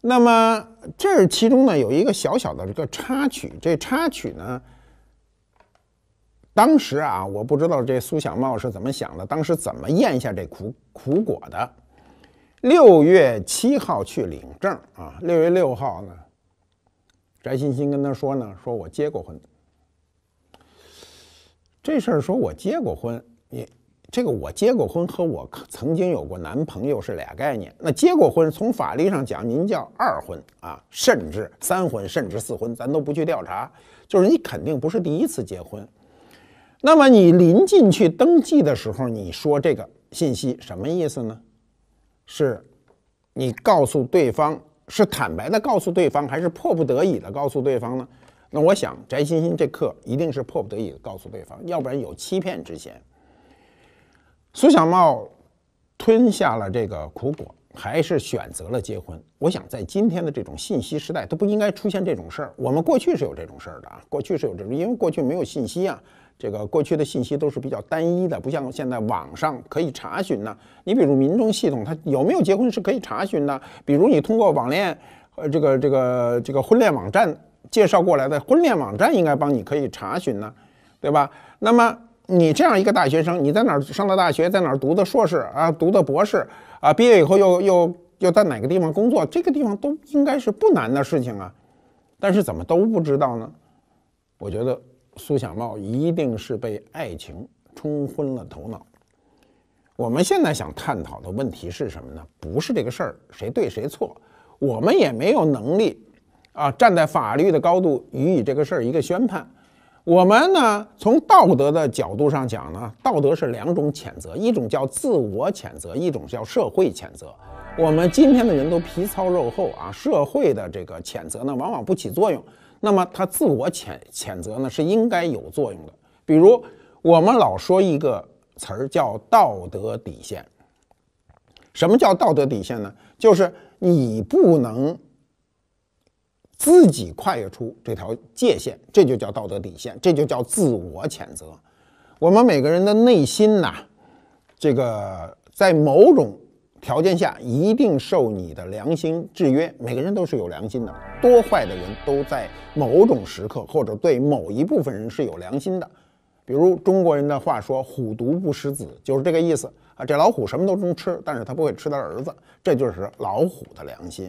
那么，这其中呢有一个小小的这个插曲，这插曲呢，当时啊，我不知道这苏小茂是怎么想的，当时怎么咽下这苦苦果的？六月七号去领证啊，六月六号呢，翟欣欣跟他说呢，说我结过婚，这事儿说我结过婚。这个我结过婚和我曾经有过男朋友是俩概念。那结过婚，从法律上讲，您叫二婚啊，甚至三婚，甚至四婚，咱都不去调查。就是你肯定不是第一次结婚。那么你临进去登记的时候，你说这个信息什么意思呢？是，你告诉对方是坦白的告诉对方，还是迫不得已的告诉对方呢？那我想翟欣欣这课一定是迫不得已告诉对方，要不然有欺骗之嫌。苏小茂吞下了这个苦果，还是选择了结婚。我想，在今天的这种信息时代，都不应该出现这种事儿。我们过去是有这种事儿的啊，过去是有这种，因为过去没有信息啊，这个过去的信息都是比较单一的，不像现在网上可以查询呢。你比如民众系统，它有没有结婚是可以查询的。比如你通过网恋呃，这个这个这个婚恋网站介绍过来的婚恋网站，应该帮你可以查询呢，对吧？那么。你这样一个大学生，你在哪儿上的大学，在哪儿读的硕士啊，读的博士啊，毕业以后又又又在哪个地方工作，这个地方都应该是不难的事情啊，但是怎么都不知道呢？我觉得苏小茂一定是被爱情冲昏了头脑。我们现在想探讨的问题是什么呢？不是这个事儿谁对谁错，我们也没有能力啊站在法律的高度予以这个事儿一个宣判。我们呢，从道德的角度上讲呢，道德是两种谴责，一种叫自我谴责，一种叫社会谴责。我们今天的人都皮糙肉厚啊，社会的这个谴责呢，往往不起作用。那么他自我谴谴责呢，是应该有作用的。比如我们老说一个词儿叫道德底线。什么叫道德底线呢？就是你不能。自己跨越出这条界限，这就叫道德底线，这就叫自我谴责。我们每个人的内心呐，这个在某种条件下一定受你的良心制约。每个人都是有良心的，多坏的人都在某种时刻或者对某一部分人是有良心的。比如中国人的话说“虎毒不食子”，就是这个意思啊。这老虎什么都能吃，但是它不会吃它儿子，这就是老虎的良心。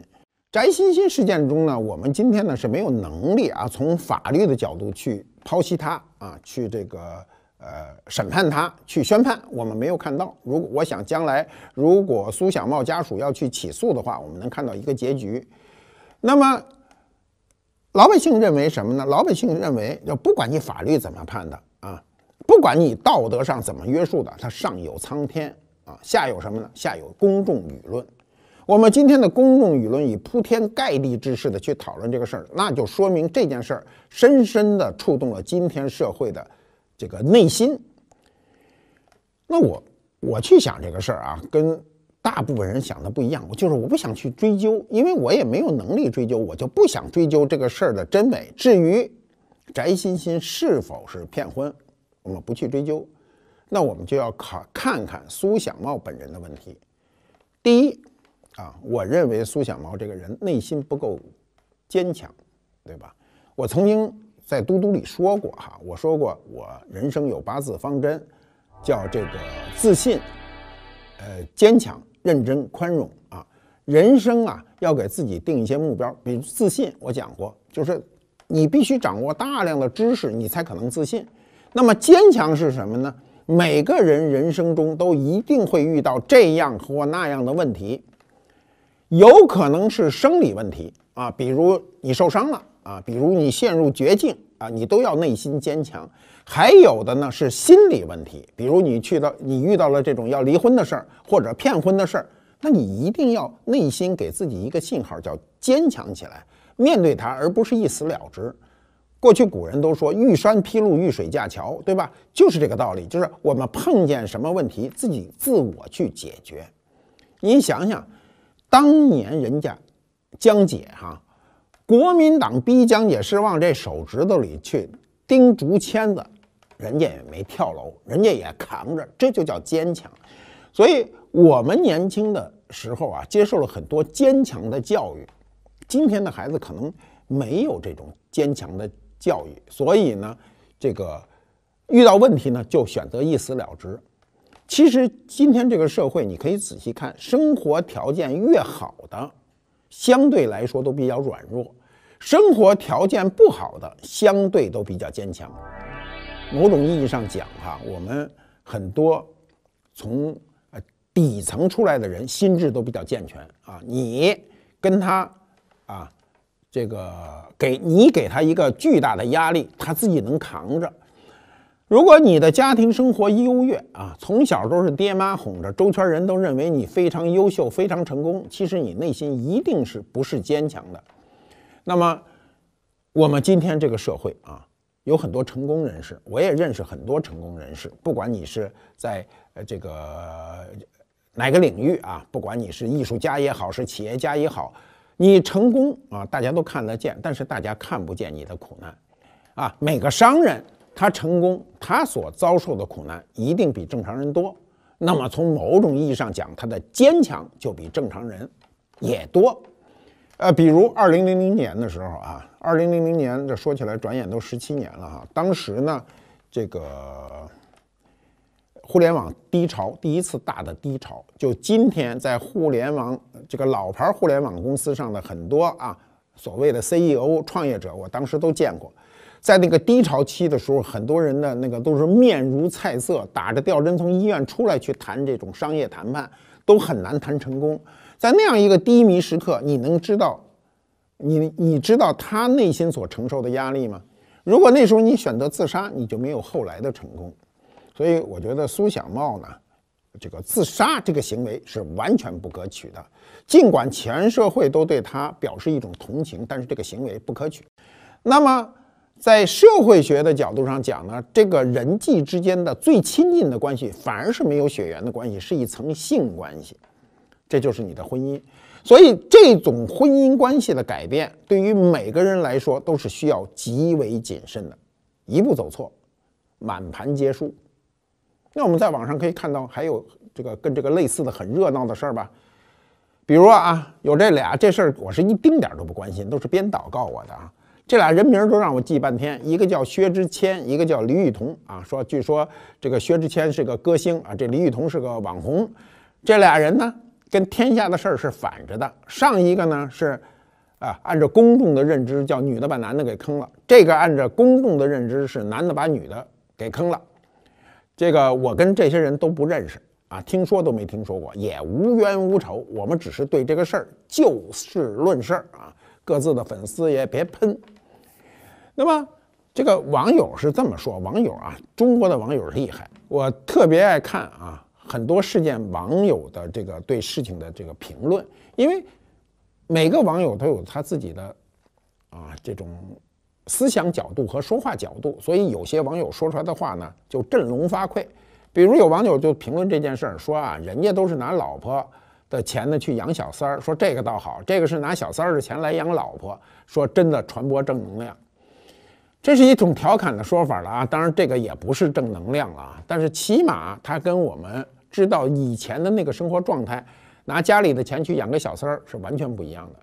翟欣欣事件中呢，我们今天呢是没有能力啊，从法律的角度去剖析他啊，去这个呃审判他，去宣判，我们没有看到。如果我想将来，如果苏小茂家属要去起诉的话，我们能看到一个结局。那么老百姓认为什么呢？老百姓认为，要不管你法律怎么判的啊，不管你道德上怎么约束的，它上有苍天啊，下有什么呢？下有公众舆论。我们今天的公众舆论以铺天盖地之势的去讨论这个事儿，那就说明这件事儿深深的触动了今天社会的这个内心。那我我去想这个事儿啊，跟大部分人想的不一样，我就是我不想去追究，因为我也没有能力追究，我就不想追究这个事儿的真伪。至于翟欣欣是否是骗婚，我们不去追究，那我们就要考看看苏小茂本人的问题。第一。啊，我认为苏小毛这个人内心不够坚强，对吧？我曾经在嘟嘟里说过哈，我说过我人生有八字方针，叫这个自信、呃坚强、认真、宽容啊。人生啊，要给自己定一些目标，比如自信，我讲过，就是你必须掌握大量的知识，你才可能自信。那么坚强是什么呢？每个人人生中都一定会遇到这样或那样的问题。有可能是生理问题啊，比如你受伤了啊，比如你陷入绝境啊，你都要内心坚强。还有的呢是心理问题，比如你去到你遇到了这种要离婚的事儿或者骗婚的事儿，那你一定要内心给自己一个信号，叫坚强起来，面对它，而不是一死了之。过去古人都说“遇山劈路，遇水架桥”，对吧？就是这个道理，就是我们碰见什么问题，自己自我去解决。你想想。当年人家江姐哈，国民党逼江姐是往这手指头里去钉竹签子，人家也没跳楼，人家也扛着，这就叫坚强。所以我们年轻的时候啊，接受了很多坚强的教育。今天的孩子可能没有这种坚强的教育，所以呢，这个遇到问题呢，就选择一死了之。其实今天这个社会，你可以仔细看，生活条件越好的，相对来说都比较软弱；生活条件不好的，相对都比较坚强。某种意义上讲，哈，我们很多从呃底层出来的人，心智都比较健全啊。你跟他啊，这个给你给他一个巨大的压力，他自己能扛着。如果你的家庭生活优越啊，从小都是爹妈哄着，周圈人都认为你非常优秀、非常成功，其实你内心一定是不是坚强的。那么，我们今天这个社会啊，有很多成功人士，我也认识很多成功人士。不管你是在呃这个哪个领域啊，不管你是艺术家也好，是企业家也好，你成功啊，大家都看得见，但是大家看不见你的苦难啊。每个商人。他成功，他所遭受的苦难一定比正常人多。那么从某种意义上讲，他的坚强就比正常人也多。呃，比如二零零零年的时候啊，二零零零年这说起来转眼都十七年了哈。当时呢，这个互联网低潮第一次大的低潮，就今天在互联网这个老牌互联网公司上的很多啊，所谓的 CEO 创业者，我当时都见过。在那个低潮期的时候，很多人的那个都是面如菜色，打着吊针从医院出来去谈这种商业谈判，都很难谈成功。在那样一个低迷时刻，你能知道，你你知道他内心所承受的压力吗？如果那时候你选择自杀，你就没有后来的成功。所以我觉得苏小茂呢，这个自杀这个行为是完全不可取的。尽管全社会都对他表示一种同情，但是这个行为不可取。那么。在社会学的角度上讲呢，这个人际之间的最亲近的关系，反而是没有血缘的关系，是一层性关系，这就是你的婚姻。所以这种婚姻关系的改变，对于每个人来说都是需要极为谨慎的，一步走错，满盘皆输。那我们在网上可以看到，还有这个跟这个类似的很热闹的事儿吧，比如啊，有这俩这事儿，我是一丁点儿都不关心，都是编导告我的啊。这俩人名都让我记半天，一个叫薛之谦，一个叫李雨桐啊。说据说这个薛之谦是个歌星啊，这李雨桐是个网红。这俩人呢，跟天下的事儿是反着的。上一个呢是，啊，按照公众的认知，叫女的把男的给坑了。这个按照公众的认知是男的把女的给坑了。这个我跟这些人都不认识啊，听说都没听说过，也无冤无仇。我们只是对这个事儿就事论事儿啊，各自的粉丝也别喷。那么，这个网友是这么说，网友啊，中国的网友厉害。我特别爱看啊，很多事件网友的这个对事情的这个评论，因为每个网友都有他自己的啊这种思想角度和说话角度，所以有些网友说出来的话呢就振聋发聩。比如有网友就评论这件事儿说啊，人家都是拿老婆的钱呢去养小三儿，说这个倒好，这个是拿小三儿的钱来养老婆，说真的传播正能量。这是一种调侃的说法了啊，当然这个也不是正能量了啊，但是起码它跟我们知道以前的那个生活状态，拿家里的钱去养个小三儿是完全不一样的。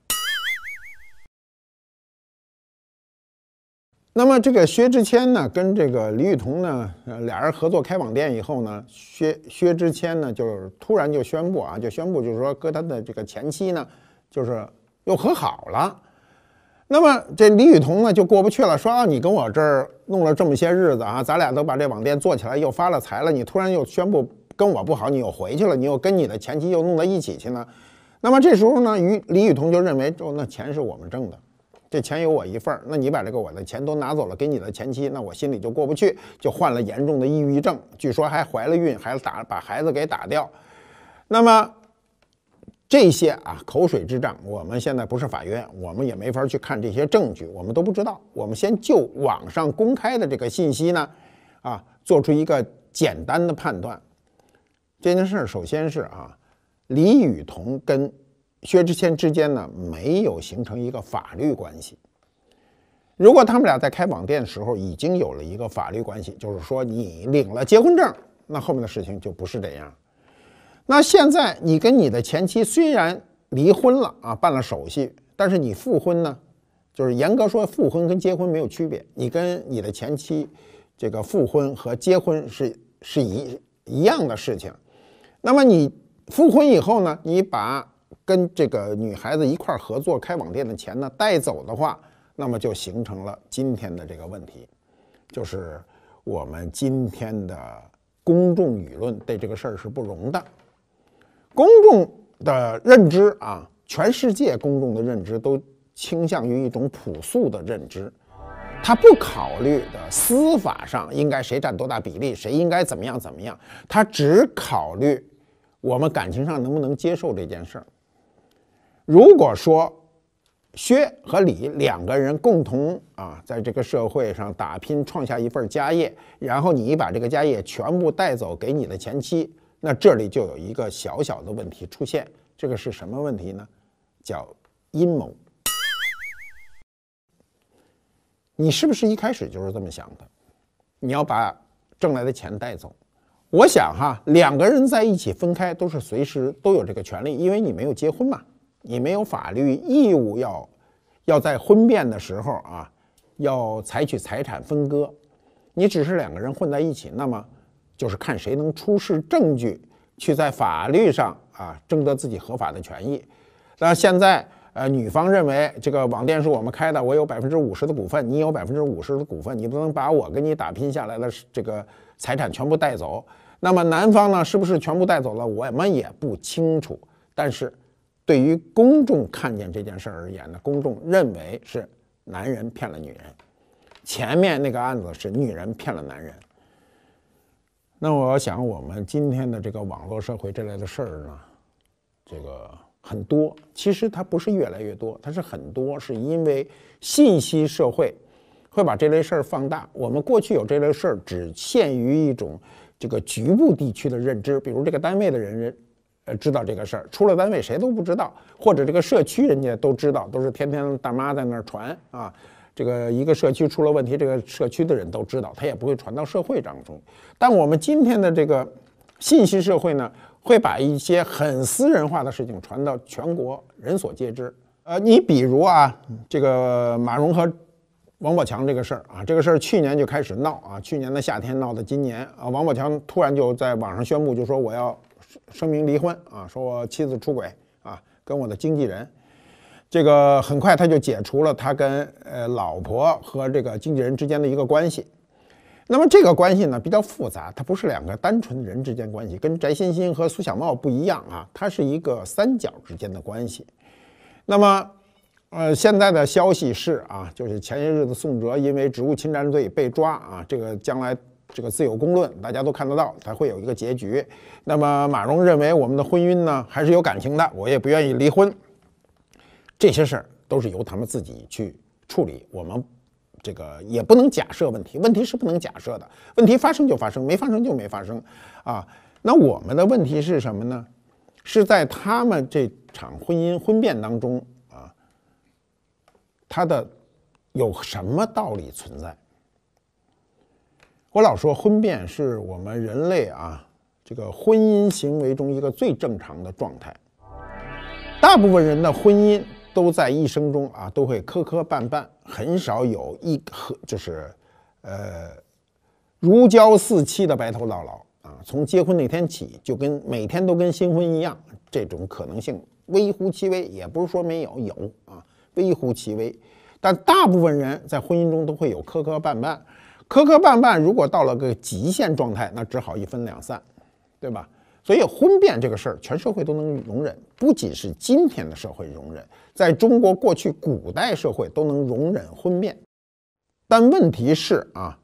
那么这个薛之谦呢，跟这个李雨桐呢，俩人合作开网店以后呢，薛薛之谦呢，就突然就宣布啊，就宣布就是说跟他的这个前妻呢，就是又和好了。那么这李雨桐呢就过不去了，说啊你跟我这儿弄了这么些日子啊，咱俩都把这网店做起来，又发了财了，你突然又宣布跟我不好，你又回去了，你又跟你的前妻又弄到一起去呢？那么这时候呢，于李雨桐就认为就那钱是我们挣的，这钱有我一份儿，那你把这个我的钱都拿走了给你的前妻，那我心里就过不去，就患了严重的抑郁症，据说还怀了孕，还打把孩子给打掉，那么。这些啊口水之战，我们现在不是法院，我们也没法去看这些证据，我们都不知道。我们先就网上公开的这个信息呢，啊，做出一个简单的判断。这件事儿首先是啊，李雨桐跟薛之谦之间呢没有形成一个法律关系。如果他们俩在开网店的时候已经有了一个法律关系，就是说你领了结婚证，那后面的事情就不是这样。那现在你跟你的前妻虽然离婚了啊，办了手续，但是你复婚呢，就是严格说复婚跟结婚没有区别。你跟你的前妻这个复婚和结婚是是一一样的事情。那么你复婚以后呢，你把跟这个女孩子一块儿合作开网店的钱呢带走的话，那么就形成了今天的这个问题，就是我们今天的公众舆论对这个事儿是不容的。公众的认知啊，全世界公众的认知都倾向于一种朴素的认知，他不考虑的司法上应该谁占多大比例，谁应该怎么样怎么样，他只考虑我们感情上能不能接受这件事儿。如果说薛和李两个人共同啊在这个社会上打拼创下一份家业，然后你把这个家业全部带走给你的前妻。那这里就有一个小小的问题出现，这个是什么问题呢？叫阴谋。你是不是一开始就是这么想的？你要把挣来的钱带走？我想哈，两个人在一起分开都是随时都有这个权利，因为你没有结婚嘛，你没有法律义务要要在婚变的时候啊，要采取财产分割。你只是两个人混在一起，那么。就是看谁能出示证据，去在法律上啊，争得自己合法的权益。那现在，呃，女方认为这个网店是我们开的，我有百分之五十的股份，你有百分之五十的股份，你不能把我跟你打拼下来的这个财产全部带走。那么男方呢，是不是全部带走了，我们也不清楚。但是，对于公众看见这件事儿而言呢，公众认为是男人骗了女人，前面那个案子是女人骗了男人。那我想，我们今天的这个网络社会这类的事儿呢，这个很多。其实它不是越来越多，它是很多，是因为信息社会会把这类事儿放大。我们过去有这类事儿，只限于一种这个局部地区的认知，比如这个单位的人人，呃，知道这个事儿，出了单位谁都不知道，或者这个社区人家都知道，都是天天大妈在那儿传啊。这个一个社区出了问题，这个社区的人都知道，他也不会传到社会当中。但我们今天的这个信息社会呢，会把一些很私人化的事情传到全国，人所皆知。呃，你比如啊，这个马蓉和王宝强这个事儿啊，这个事儿去年就开始闹啊，去年的夏天闹到今年啊，王宝强突然就在网上宣布，就说我要声明离婚啊，说我妻子出轨啊，跟我的经纪人。这个很快他就解除了他跟呃老婆和这个经纪人之间的一个关系，那么这个关系呢比较复杂，它不是两个单纯的人之间关系，跟翟欣欣和苏小茂不一样啊，它是一个三角之间的关系。那么呃现在的消息是啊，就是前些日子宋哲因为职务侵占罪被抓啊，这个将来这个自有公论，大家都看得到，才会有一个结局。那么马蓉认为我们的婚姻呢还是有感情的，我也不愿意离婚。这些事儿都是由他们自己去处理，我们这个也不能假设问题，问题是不能假设的，问题发生就发生，没发生就没发生，啊，那我们的问题是什么呢？是在他们这场婚姻婚变当中啊，他的有什么道理存在？我老说婚变是我们人类啊这个婚姻行为中一个最正常的状态，大部分人的婚姻。都在一生中啊，都会磕磕绊绊，很少有一和就是，呃，如胶似漆的白头到老啊。从结婚那天起，就跟每天都跟新婚一样，这种可能性微乎其微。也不是说没有，有啊，微乎其微。但大部分人在婚姻中都会有磕磕绊绊，磕磕绊绊如果到了个极限状态，那只好一分两散，对吧？所以婚变这个事儿，全社会都能容忍，不仅是今天的社会容忍，在中国过去古代社会都能容忍婚变。但问题是啊，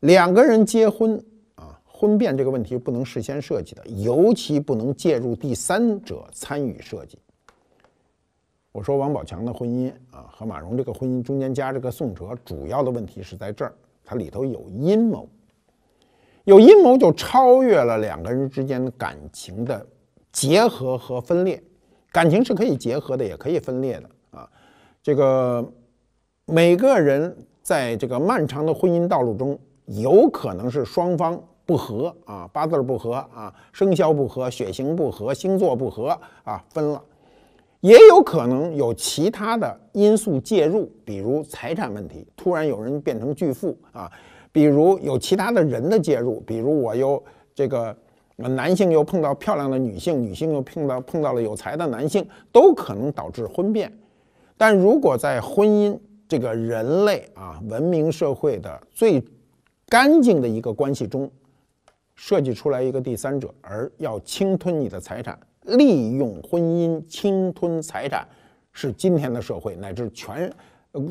两个人结婚啊，婚变这个问题不能事先设计的，尤其不能介入第三者参与设计。我说王宝强的婚姻啊和马蓉这个婚姻中间加这个宋喆，主要的问题是在这儿，它里头有阴谋。有阴谋就超越了两个人之间的感情的结合和分裂，感情是可以结合的，也可以分裂的啊。这个每个人在这个漫长的婚姻道路中，有可能是双方不和啊，八字儿不合啊，生肖不合，血型不合，星座不合啊，分了；也有可能有其他的因素介入，比如财产问题，突然有人变成巨富啊。比如有其他的人的介入，比如我又这个男性又碰到漂亮的女性，女性又碰到碰到了有才的男性，都可能导致婚变。但如果在婚姻这个人类啊文明社会的最干净的一个关系中，设计出来一个第三者，而要侵吞你的财产，利用婚姻侵吞财产，是今天的社会乃至全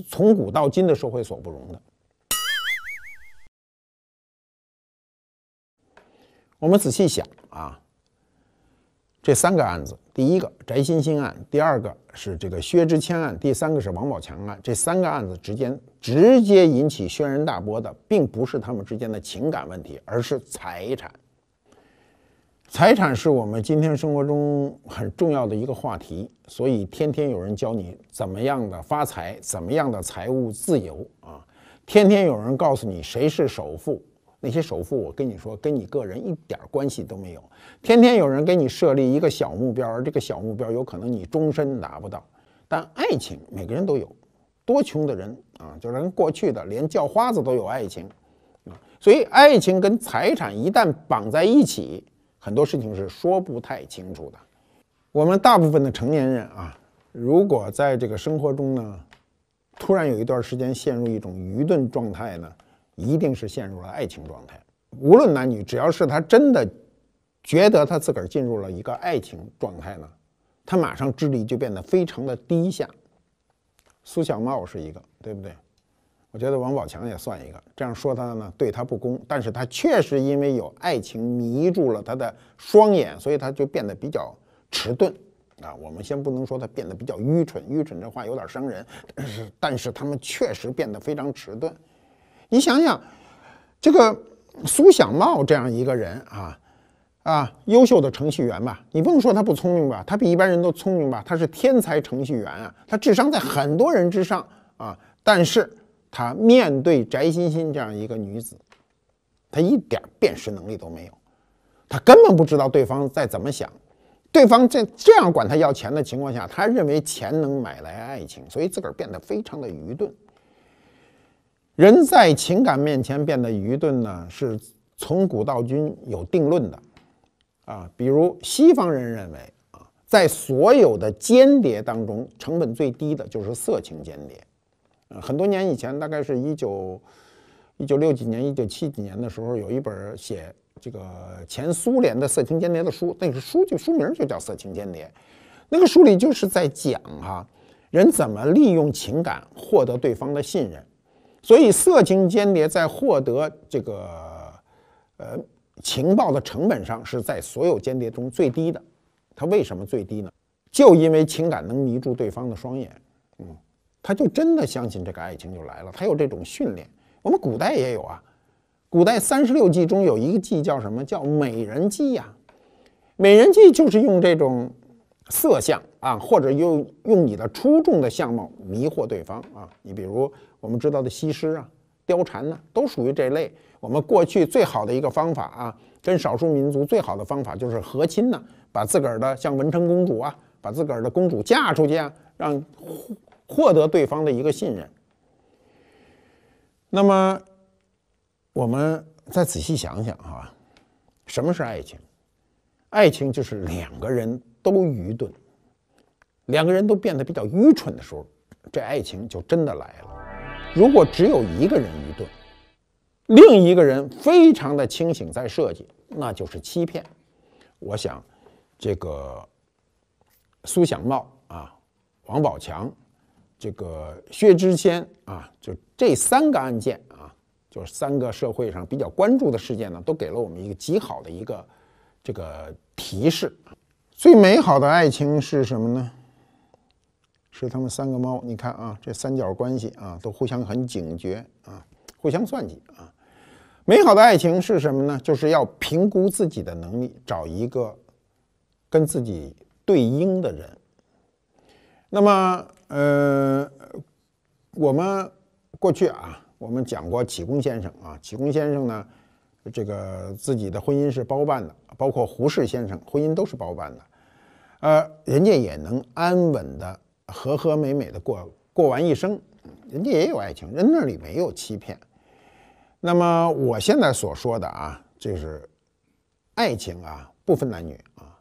从古到今的社会所不容的。我们仔细想啊，这三个案子，第一个翟欣欣案，第二个是这个薛之谦案，第三个是王宝强案。这三个案子之间直接引起轩然大波的，并不是他们之间的情感问题，而是财产。财产是我们今天生活中很重要的一个话题，所以天天有人教你怎么样的发财，怎么样的财务自由啊，天天有人告诉你谁是首富。那些首富，我跟你说，跟你个人一点关系都没有。天天有人给你设立一个小目标，而这个小目标有可能你终身拿不到。但爱情，每个人都有。多穷的人啊，就连过去的连叫花子都有爱情啊。所以，爱情跟财产一旦绑在一起，很多事情是说不太清楚的。我们大部分的成年人啊，如果在这个生活中呢，突然有一段时间陷入一种愚钝状态呢。一定是陷入了爱情状态，无论男女，只要是他真的觉得他自个儿进入了一个爱情状态呢，他马上智力就变得非常的低下。苏小茂是一个，对不对？我觉得王宝强也算一个。这样说他呢，对他不公，但是他确实因为有爱情迷住了他的双眼，所以他就变得比较迟钝啊。我们先不能说他变得比较愚蠢，愚蠢这话有点伤人，但是但是他们确实变得非常迟钝。你想想，这个苏小茂这样一个人啊，啊，优秀的程序员吧，你不用说他不聪明吧，他比一般人都聪明吧，他是天才程序员啊，他智商在很多人之上啊，但是他面对翟欣欣这样一个女子，他一点辨识能力都没有，他根本不知道对方在怎么想，对方在这样管他要钱的情况下，他认为钱能买来爱情，所以自个儿变得非常的愚钝。人在情感面前变得愚钝呢，是从古到今有定论的，啊，比如西方人认为啊，在所有的间谍当中，成本最低的就是色情间谍。很多年以前，大概是一九一九六几年、一九七几年的时候，有一本写这个前苏联的色情间谍的书，那个书就书名就叫《色情间谍》，那个书里就是在讲哈人怎么利用情感获得对方的信任。所以，色情间谍在获得这个呃情报的成本上是在所有间谍中最低的。他为什么最低呢？就因为情感能迷住对方的双眼，嗯，他就真的相信这个爱情就来了。他有这种训练，我们古代也有啊。古代三十六计中有一个计叫什么？叫美人计呀。美人计就是用这种色相。啊，或者用用你的出众的相貌迷惑对方啊！你比如我们知道的西施啊、貂蝉呢，都属于这类。我们过去最好的一个方法啊，跟少数民族最好的方法就是和亲呢，把自个儿的像文成公主啊，把自个儿的公主嫁出去啊，让获获得对方的一个信任。那么，我们再仔细想想啊，什么是爱情？爱情就是两个人都愚钝。两个人都变得比较愚蠢的时候，这爱情就真的来了。如果只有一个人愚钝，另一个人非常的清醒在设计，那就是欺骗。我想，这个苏享茂啊，黄宝强，这个薛之谦啊，就这三个案件啊，就是三个社会上比较关注的事件呢，都给了我们一个极好的一个这个提示。最美好的爱情是什么呢？是他们三个猫，你看啊，这三角关系啊，都互相很警觉啊，互相算计啊。美好的爱情是什么呢？就是要评估自己的能力，找一个跟自己对应的人。那么，呃，我们过去啊，我们讲过启功先生啊，启功先生呢，这个自己的婚姻是包办的，包括胡适先生婚姻都是包办的，呃，人家也能安稳的。和和美美的过过完一生，人家也有爱情，人那里没有欺骗。那么我现在所说的啊，就是爱情啊，不分男女啊。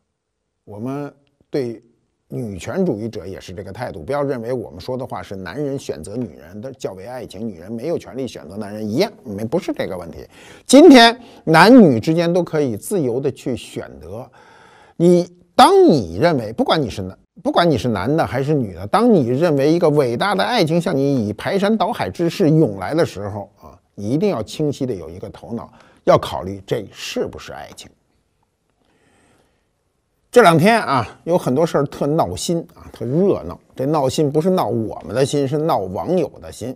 我们对女权主义者也是这个态度，不要认为我们说的话是男人选择女人的较为爱情，女人没有权利选择男人一样，没不是这个问题。今天男女之间都可以自由的去选择。你当你认为不管你是男。不管你是男的还是女的，当你认为一个伟大的爱情向你以排山倒海之势涌来的时候啊，你一定要清晰的有一个头脑，要考虑这是不是爱情。这两天啊，有很多事儿特闹心啊，特热闹。这闹心不是闹我们的心，是闹网友的心。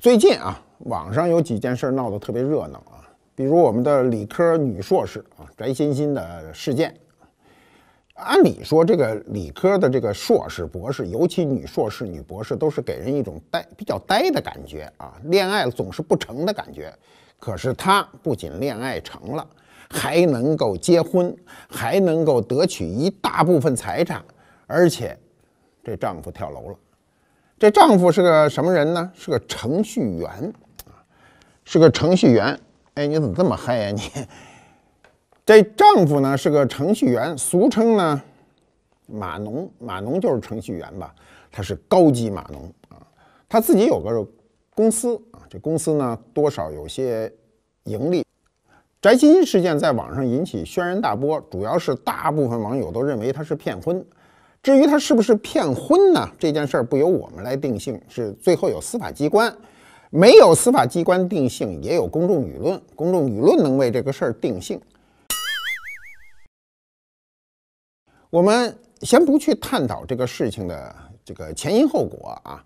最近啊，网上有几件事闹得特别热闹啊，比如我们的理科女硕士啊翟欣欣的事件。按理说，这个理科的这个硕士、博士，尤其女硕士、女博士，都是给人一种呆、比较呆的感觉啊，恋爱总是不成的感觉。可是她不仅恋爱成了，还能够结婚，还能够得取一大部分财产，而且这丈夫跳楼了。这丈夫是个什么人呢？是个程序员啊，是个程序员。哎，你怎么这么嗨呀你？这丈夫呢是个程序员，俗称呢码农，码农就是程序员吧。他是高级码农啊，他自己有个公司啊。这公司呢多少有些盈利。翟欣欣事件在网上引起轩然大波，主要是大部分网友都认为他是骗婚。至于他是不是骗婚呢？这件事儿不由我们来定性，是最后有司法机关。没有司法机关定性，也有公众舆论，公众舆论能为这个事儿定性。我们先不去探讨这个事情的这个前因后果啊，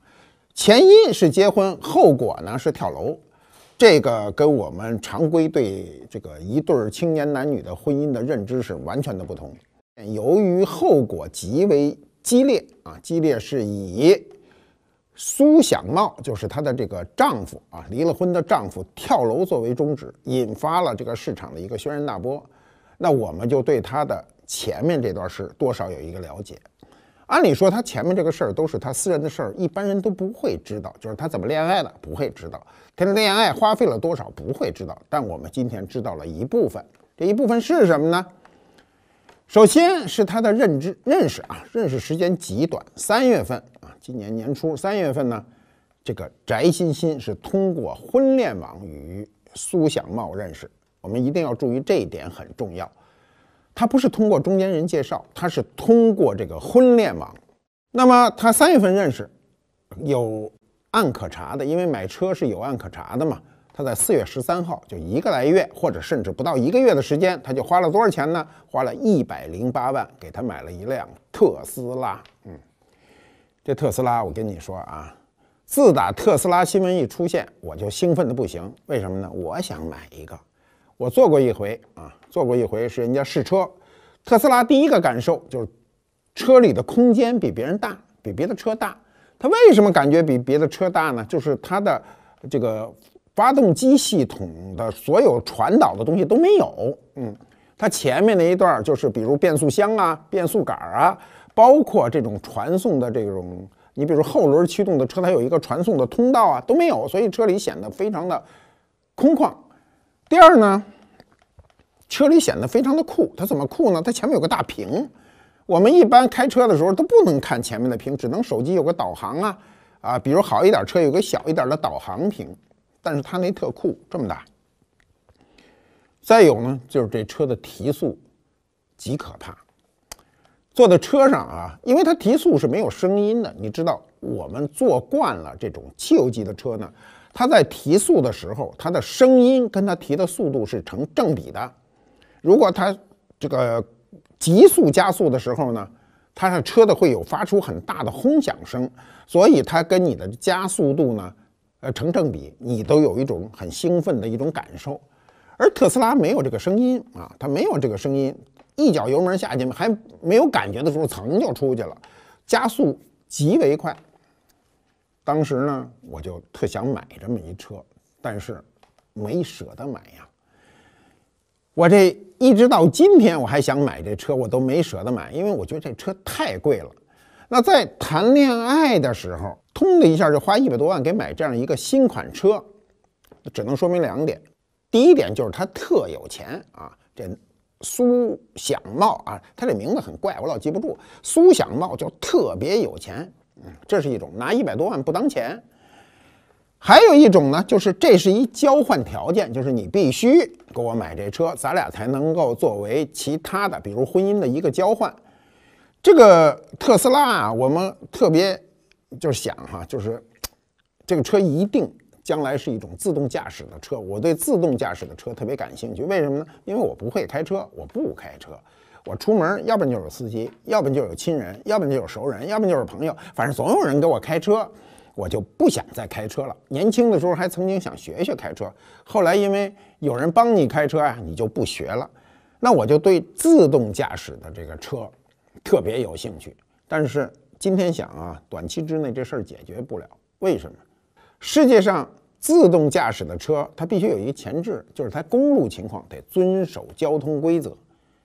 前因是结婚，后果呢是跳楼，这个跟我们常规对这个一对青年男女的婚姻的认知是完全的不同。由于后果极为激烈啊，激烈是以苏想茂，就是她的这个丈夫啊，离了婚的丈夫跳楼作为终止，引发了这个市场的一个轩然大波。那我们就对他的。前面这段事多少有一个了解，按理说他前面这个事儿都是他私人的事儿，一般人都不会知道，就是他怎么恋爱的不会知道，他的恋爱花费了多少不会知道，但我们今天知道了一部分，这一部分是什么呢？首先是他的认知认识啊，认识时间极短，三月份啊，今年年初三月份呢，这个翟欣欣是通过婚恋网与苏想茂认识，我们一定要注意这一点很重要。他不是通过中间人介绍，他是通过这个婚恋网。那么他三月份认识，有案可查的，因为买车是有案可查的嘛。他在四月十三号，就一个来月或者甚至不到一个月的时间，他就花了多少钱呢？花了一百零八万给他买了一辆特斯拉。嗯，这特斯拉，我跟你说啊，自打特斯拉新闻一出现，我就兴奋的不行。为什么呢？我想买一个。我坐过一回啊，坐过一回是人家试车，特斯拉第一个感受就是车里的空间比别人大，比别的车大。它为什么感觉比别的车大呢？就是它的这个发动机系统的所有传导的东西都没有。嗯，它前面那一段就是比如变速箱啊、变速杆啊，包括这种传送的这种，你比如后轮驱动的车，它有一个传送的通道啊，都没有，所以车里显得非常的空旷。第二呢，车里显得非常的酷，它怎么酷呢？它前面有个大屏，我们一般开车的时候都不能看前面的屏，只能手机有个导航啊啊，比如好一点车有个小一点的导航屏，但是它那特酷，这么大。再有呢，就是这车的提速极可怕，坐在车上啊，因为它提速是没有声音的，你知道我们坐惯了这种汽油机的车呢。它在提速的时候，它的声音跟它提的速度是成正比的。如果它这个急速加速的时候呢，它的车的会有发出很大的轰响声，所以它跟你的加速度呢，呃成正比，你都有一种很兴奋的一种感受。而特斯拉没有这个声音啊，它没有这个声音，一脚油门下去还没有感觉的时候，噌就出去了，加速极为快。当时呢，我就特想买这么一车，但是没舍得买呀。我这一直到今天，我还想买这车，我都没舍得买，因为我觉得这车太贵了。那在谈恋爱的时候，通的一下就花一百多万给买这样一个新款车，只能说明两点：第一点就是他特有钱啊，这苏享茂啊，他这名字很怪，我老记不住，苏享茂就特别有钱。嗯，这是一种拿一百多万不当钱，还有一种呢，就是这是一交换条件，就是你必须给我买这车，咱俩才能够作为其他的，比如婚姻的一个交换。这个特斯拉啊，我们特别就是想哈，就是这个车一定将来是一种自动驾驶的车。我对自动驾驶的车特别感兴趣，为什么呢？因为我不会开车，我不开车。我出门，要不然就有司机，要不然就有亲人，要不然就有熟人，要不然就是朋友，反正总有人给我开车，我就不想再开车了。年轻的时候还曾经想学学开车，后来因为有人帮你开车啊，你就不学了。那我就对自动驾驶的这个车特别有兴趣。但是今天想啊，短期之内这事儿解决不了。为什么？世界上自动驾驶的车，它必须有一个前置，就是它公路情况得遵守交通规则。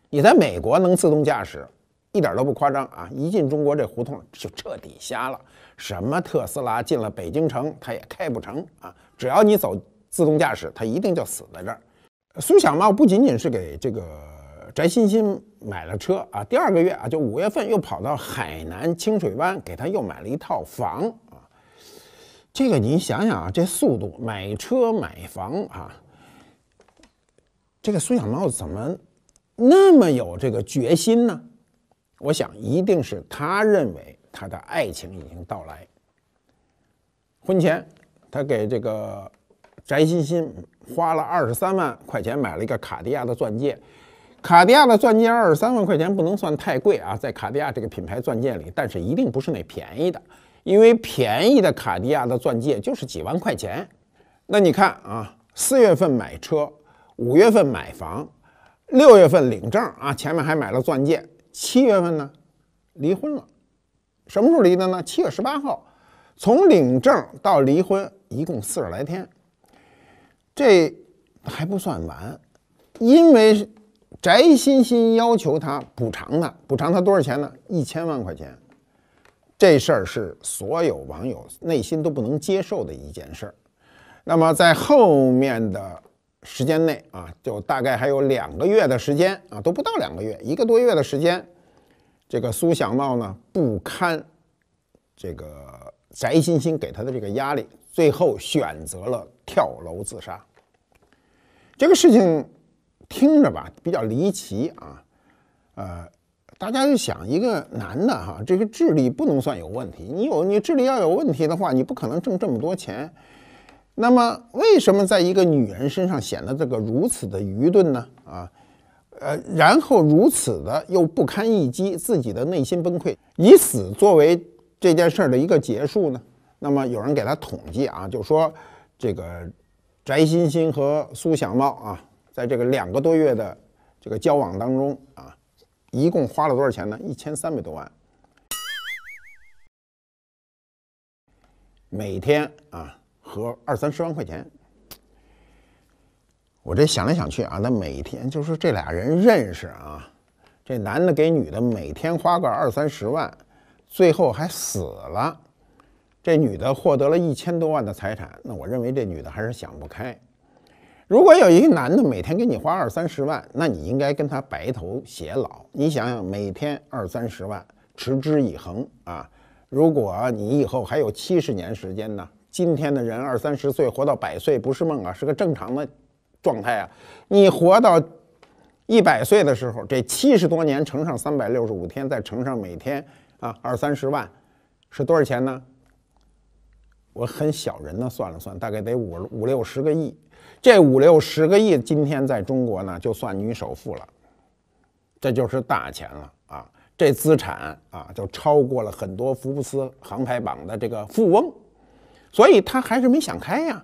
你在美国能自动驾驶，一点都不夸张啊！一进中国这胡同就彻底瞎了。什么特斯拉进了北京城，它也开不成啊！只要你走自动驾驶，它一定就死在这儿。苏小茂不仅仅是给这个翟欣欣买了车啊，第二个月啊，就五月份又跑到海南清水湾给他又买了一套房啊。这个你想想啊，这速度买车买房啊，这个苏小茂怎么？那么有这个决心呢？我想一定是他认为他的爱情已经到来。婚前，他给这个翟欣欣花了二十三万块钱买了一个卡地亚的钻戒。卡地亚的钻戒二十三万块钱不能算太贵啊，在卡地亚这个品牌钻戒里，但是一定不是那便宜的，因为便宜的卡地亚的钻戒就是几万块钱。那你看啊，四月份买车，五月份买房。六月份领证啊，前面还买了钻戒。七月份呢，离婚了。什么时候离的呢？七月十八号。从领证到离婚一共四十来天。这还不算完，因为翟欣欣要求他补偿他，补偿他多少钱呢？一千万块钱。这事儿是所有网友内心都不能接受的一件事儿。那么在后面的。时间内啊，就大概还有两个月的时间啊，都不到两个月，一个多月的时间，这个苏小茂呢不堪这个翟欣欣给他的这个压力，最后选择了跳楼自杀。这个事情听着吧比较离奇啊，呃，大家就想一个男的哈，这个智力不能算有问题，你有你智力要有问题的话，你不可能挣这么多钱。那么，为什么在一个女人身上显得这个如此的愚钝呢？啊，呃，然后如此的又不堪一击，自己的内心崩溃，以死作为这件事儿的一个结束呢？那么，有人给他统计啊，就说这个翟欣欣和苏小茂啊，在这个两个多月的这个交往当中啊，一共花了多少钱呢？一千三百多万，每天啊。和二三十万块钱，我这想来想去啊，那每天就是这俩人认识啊，这男的给女的每天花个二三十万，最后还死了，这女的获得了一千多万的财产。那我认为这女的还是想不开。如果有一个男的每天给你花二三十万，那你应该跟他白头偕老。你想想，每天二三十万，持之以恒啊！如果你以后还有七十年时间呢？今天的人二三十岁活到百岁不是梦啊，是个正常的状态啊。你活到一百岁的时候，这七十多年乘上三百六十五天，再乘上每天啊二三十万，是多少钱呢？我很小人呢，算了算，大概得五五六十个亿。这五六十个亿，今天在中国呢，就算女首富了，这就是大钱了啊！这资产啊，就超过了很多福布斯航拍榜的这个富翁。所以他还是没想开呀。